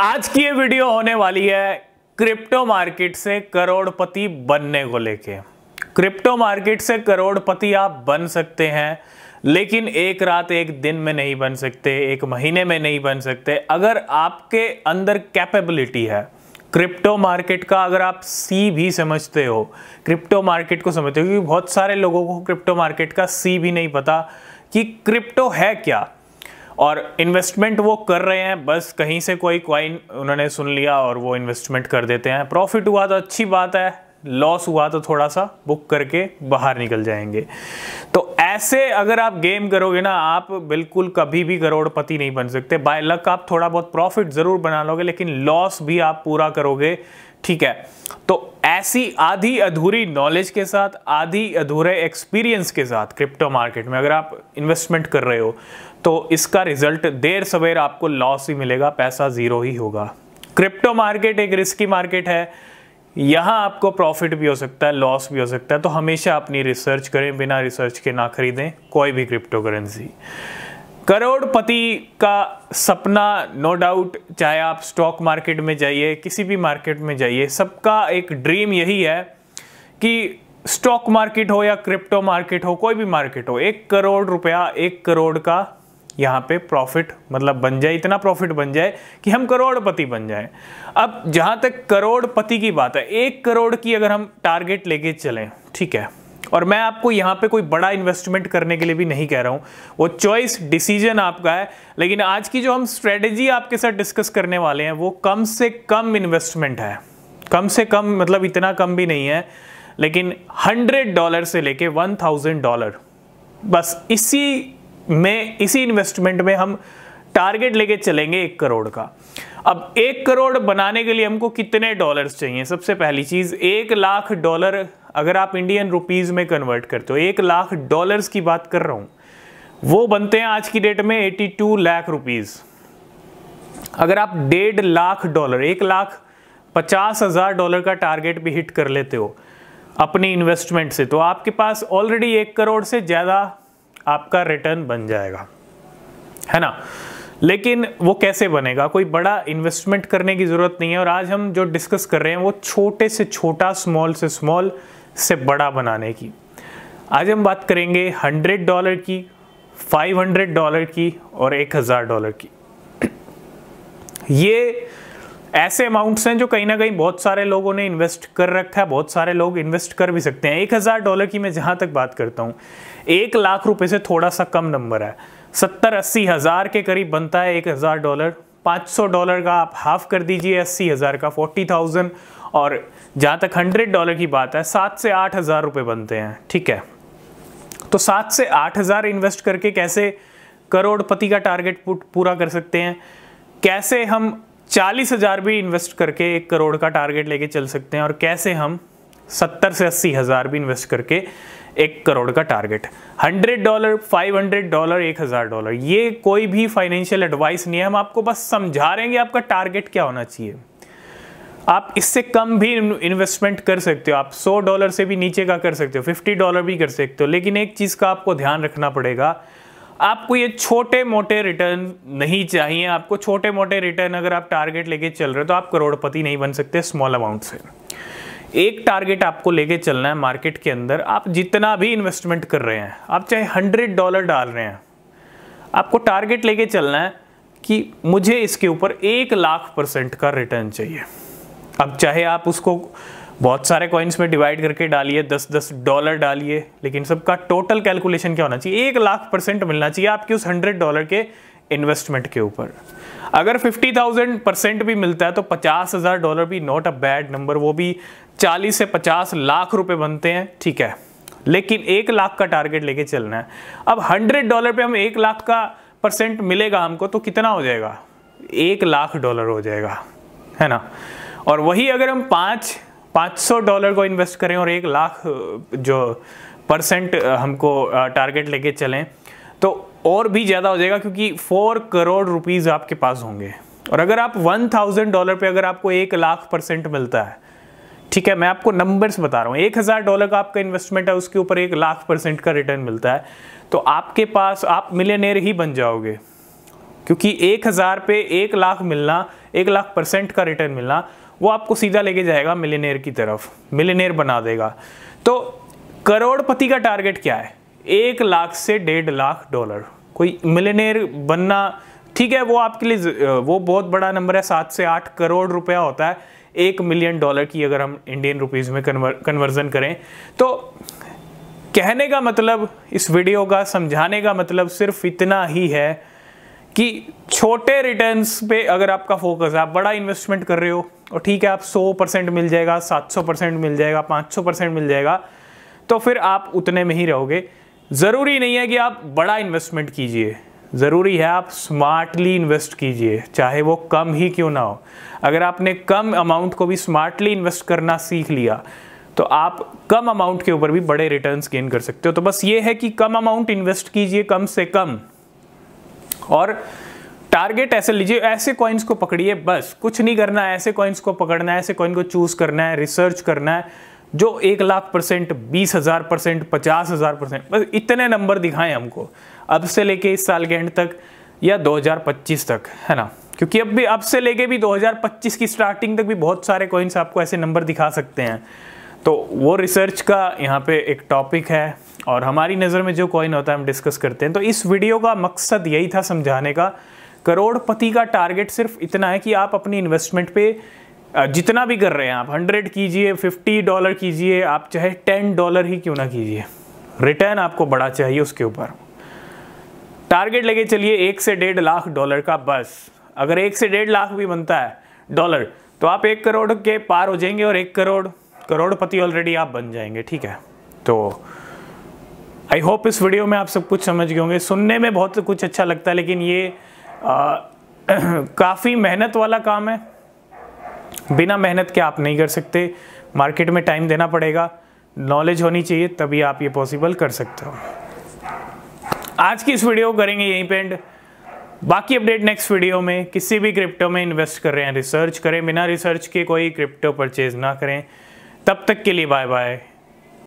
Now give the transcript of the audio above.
आज की ये वीडियो होने वाली है क्रिप्टो मार्केट से करोड़पति बनने को लेके क्रिप्टो मार्केट से करोड़पति आप बन सकते हैं लेकिन एक रात एक दिन में नहीं बन सकते एक महीने में नहीं बन सकते अगर आपके अंदर कैपेबिलिटी है क्रिप्टो मार्केट का अगर आप सी भी समझते हो क्रिप्टो मार्केट को समझते हो क्योंकि बहुत सारे लोगों को क्रिप्टो मार्केट का सी भी नहीं पता कि क्रिप्टो है क्या और इन्वेस्टमेंट वो कर रहे हैं बस कहीं से कोई क्वाइन उन्होंने सुन लिया और वो इन्वेस्टमेंट कर देते हैं प्रॉफिट हुआ तो अच्छी बात है लॉस हुआ तो थोड़ा सा बुक करके बाहर निकल जाएंगे तो ऐसे अगर आप गेम करोगे ना आप बिल्कुल कभी भी करोड़पति नहीं बन सकते बाय लक आप थोड़ा बहुत प्रॉफिट ज़रूर बना लोगे लेकिन लॉस भी आप पूरा करोगे ठीक है तो ऐसी आधी अधूरी नॉलेज के साथ आधी अधूरे एक्सपीरियंस के साथ क्रिप्टो मार्केट में अगर आप इन्वेस्टमेंट कर रहे हो तो इसका रिजल्ट देर सवेर आपको लॉस ही मिलेगा पैसा ज़ीरो ही होगा क्रिप्टो मार्केट एक रिस्की मार्केट है यहाँ आपको प्रॉफिट भी हो सकता है लॉस भी हो सकता है तो हमेशा अपनी रिसर्च करें बिना रिसर्च के ना खरीदें कोई भी क्रिप्टो करेंसी करोड़पति का सपना नो डाउट चाहे आप स्टॉक मार्केट में जाइए किसी भी मार्केट में जाइए सबका एक ड्रीम यही है कि स्टॉक मार्केट हो या क्रिप्टो मार्केट हो कोई भी मार्केट हो एक करोड़ रुपया एक करोड़ का यहाँ पे प्रॉफिट मतलब बन जाए इतना प्रॉफिट बन जाए कि हम करोड़पति बन जाए अब जहाँ तक करोड़पति की बात है एक करोड़ की अगर हम टारगेट लेके चलें ठीक है और मैं आपको यहां पे कोई बड़ा इन्वेस्टमेंट करने के लिए भी नहीं कह रहा हूं वो चॉइस डिसीजन आपका है लेकिन आज की जो हम स्ट्रेटेजी आपके साथ डिस्कस करने वाले हैं वो कम से कम इन्वेस्टमेंट है कम से कम मतलब इतना कम भी नहीं है लेकिन हंड्रेड डॉलर से लेके वन थाउजेंड डॉलर बस इसी में इसी इन्वेस्टमेंट में हम टारगेट लेके चलेंगे एक करोड़ का अब एक करोड़ बनाने के लिए हमको कितने डॉलर्स चाहिए सबसे पहली चीज़ एक लाख डॉलर अगर आप इंडियन रुपीज़ में कन्वर्ट करते हो एक लाख डॉलर्स की बात कर रहा हूं वो बनते हैं आज की डेट में 82 लाख रुपीज़ अगर आप डेढ़ लाख डॉलर एक लाख पचास हज़ार डॉलर का टारगेट भी हिट कर लेते हो अपनी इन्वेस्टमेंट से तो आपके पास ऑलरेडी एक करोड़ से ज़्यादा आपका रिटर्न बन जाएगा है ना लेकिन वो कैसे बनेगा कोई बड़ा इन्वेस्टमेंट करने की ज़रूरत नहीं है और आज हम जो डिस्कस कर रहे हैं वो छोटे से छोटा स्मॉल से स्मॉल से बड़ा बनाने की आज हम बात करेंगे हंड्रेड डॉलर की फाइव हंड्रेड डॉलर की और एक हज़ार डॉलर की ये ऐसे अमाउंट्स हैं जो कहीं ना कहीं बहुत सारे लोगों ने इन्वेस्ट कर रखा है बहुत सारे लोग इन्वेस्ट कर भी सकते हैं एक हज़ार डॉलर की मैं जहाँ तक बात करता हूँ एक लाख रुपए से थोड़ा सा कम नंबर है सत्तर अस्सी हज़ार के करीब बनता है एक हज़ार डॉलर पाँच सौ डॉलर का आप हाफ कर दीजिए अस्सी हज़ार का फोर्टी थाउजेंड और जहाँ तक हंड्रेड डॉलर की बात है सात से आठ हज़ार रुपये बनते हैं ठीक है तो सात से आठ हज़ार इन्वेस्ट करके कैसे करोड़पति का टारगेट पूरा कर सकते हैं कैसे हम चालीस हज़ार भी इन्वेस्ट करके एक करोड़ का टारगेट लेके चल सकते हैं और कैसे हम सत्तर से अस्सी हज़ार भी इन्वेस्ट करके एक करोड़ का target hundred dollar five hundred dollar एक हज़ार डॉलर ये कोई भी फाइनेंशियल एडवाइस नहीं है हम आपको बस समझा रहे हैं आपका टारगेट क्या होना चाहिए आप इससे कम भी इन्वेस्टमेंट कर सकते हो आप 100 डॉलर से भी नीचे का कर सकते हो 50 डॉलर भी कर सकते हो लेकिन एक चीज़ का आपको ध्यान रखना पड़ेगा आपको ये छोटे मोटे रिटर्न नहीं चाहिए आपको छोटे मोटे रिटर्न अगर आप टारगेट लेके चल रहे हो तो आप करोड़पति नहीं बन सकते स्मॉल अमाउंट से एक टारगेट आपको लेके चलना है मार्केट के अंदर आप जितना भी इन्वेस्टमेंट कर रहे हैं आप चाहे हंड्रेड डॉलर डाल रहे हैं आपको टारगेट लेके चलना है कि मुझे इसके ऊपर एक लाख परसेंट का रिटर्न चाहिए अब चाहे आप उसको बहुत सारे कॉइन्स में डिवाइड करके डालिए दस दस डॉलर डालिए लेकिन सबका टोटल कैलकुलेशन क्या होना चाहिए एक लाख परसेंट मिलना चाहिए आपके उस हंड्रेड डॉलर के इन्वेस्टमेंट के ऊपर अगर फिफ्टी थाउजेंड परसेंट भी मिलता है तो पचास हज़ार डॉलर भी नॉट अ बैड नंबर वो भी चालीस से पचास लाख रुपए बनते हैं ठीक है लेकिन एक लाख का टारगेट लेके चलना है अब हंड्रेड डॉलर पे हम एक लाख का परसेंट मिलेगा हमको तो कितना हो जाएगा एक लाख डॉलर हो जाएगा है ना और वही अगर हम पाँच पाँच सौ डॉलर को इन्वेस्ट करें और एक लाख जो परसेंट हमको टारगेट लेके चलें तो और भी ज़्यादा हो जाएगा क्योंकि फोर करोड़ रुपीज़ आपके पास होंगे और अगर आप वन थाउजेंड डॉलर पे अगर आपको एक लाख परसेंट मिलता है ठीक है मैं आपको नंबर्स बता रहा हूँ एक हज़ार डॉलर का आपका इन्वेस्टमेंट है उसके ऊपर एक लाख परसेंट का रिटर्न मिलता है तो आपके पास आप मिलेनियर ही बन जाओगे क्योंकि एक हज़ार पे एक लाख मिलना एक लाख परसेंट का रिटर्न मिलना वो आपको सीधा लेके जाएगा मिलेनियर की तरफ मिलेनियर बना देगा तो करोड़पति का टारगेट क्या है एक लाख से डेढ़ लाख डॉलर कोई मिलेनियर बनना ठीक है वो आपके लिए वो बहुत बड़ा नंबर है सात से आठ करोड़ रुपया होता है एक मिलियन डॉलर की अगर हम इंडियन रुपीज़ में कन्वर कन्वर्जन करें तो कहने का मतलब इस वीडियो का समझाने का मतलब सिर्फ इतना ही है कि छोटे रिटर्न्स पे अगर आपका फोकस है आप बड़ा इन्वेस्टमेंट कर रहे हो और ठीक है आप 100 परसेंट मिल जाएगा 700 परसेंट मिल जाएगा 500 परसेंट मिल जाएगा तो फिर आप उतने में ही रहोगे ज़रूरी नहीं है कि आप बड़ा इन्वेस्टमेंट कीजिए ज़रूरी है आप स्मार्टली इन्वेस्ट कीजिए चाहे वो कम ही क्यों ना हो अगर आपने कम अमाउंट को भी स्मार्टली इन्वेस्ट करना सीख लिया तो आप कम अमाउंट के ऊपर भी बड़े रिटर्न्स गेन कर सकते हो तो बस ये है कि कम अमाउंट इन्वेस्ट कीजिए कम से कम और टारगेट ऐसे लीजिए ऐसे कॉइन्स को पकड़िए बस कुछ नहीं करना है ऐसे कॉइन्स को पकड़ना है ऐसे कॉइन को चूज करना है रिसर्च करना है जो एक लाख परसेंट बीस हज़ार परसेंट पचास हज़ार परसेंट बस इतने नंबर दिखाएं हमको अब से लेके इस साल के एंड तक या 2025 तक है ना क्योंकि अब भी अब से लेके भी 2025 की स्टार्टिंग तक भी बहुत सारे कॉइन्स आपको ऐसे नंबर दिखा सकते हैं तो वो रिसर्च का यहाँ पे एक टॉपिक है और हमारी नज़र में जो कॉइन होता है हम डिस्कस करते हैं तो इस वीडियो का मकसद यही था समझाने का करोड़पति का टारगेट सिर्फ इतना है कि आप अपनी इन्वेस्टमेंट पे जितना भी कर रहे हैं आप हंड्रेड कीजिए फिफ्टी डॉलर कीजिए आप चाहे टेन डॉलर ही क्यों ना कीजिए रिटर्न आपको बड़ा चाहिए उसके ऊपर टारगेट लगे चलिए एक से डेढ़ लाख डॉलर का बस अगर एक से डेढ़ लाख भी बनता है डॉलर तो आप एक करोड़ के पार हो जाएंगे और एक करोड़ करोड़पति ऑलरेडी आप बन जाएंगे ठीक है तो आई होप इस वीडियो में आप सब कुछ समझ गए होंगे सुनने में बहुत कुछ अच्छा लगता है लेकिन ये काफ़ी मेहनत वाला काम है बिना मेहनत के आप नहीं कर सकते मार्केट में टाइम देना पड़ेगा नॉलेज होनी चाहिए तभी आप ये पॉसिबल कर सकते हो आज की इस वीडियो करेंगे यहीं पे एंड बाकी अपडेट नेक्स्ट वीडियो में किसी भी क्रिप्टो में इन्वेस्ट कर रहे हैं रिसर्च करें बिना रिसर्च के कोई क्रिप्टो परचेज ना करें तब तक के लिए बाय बाय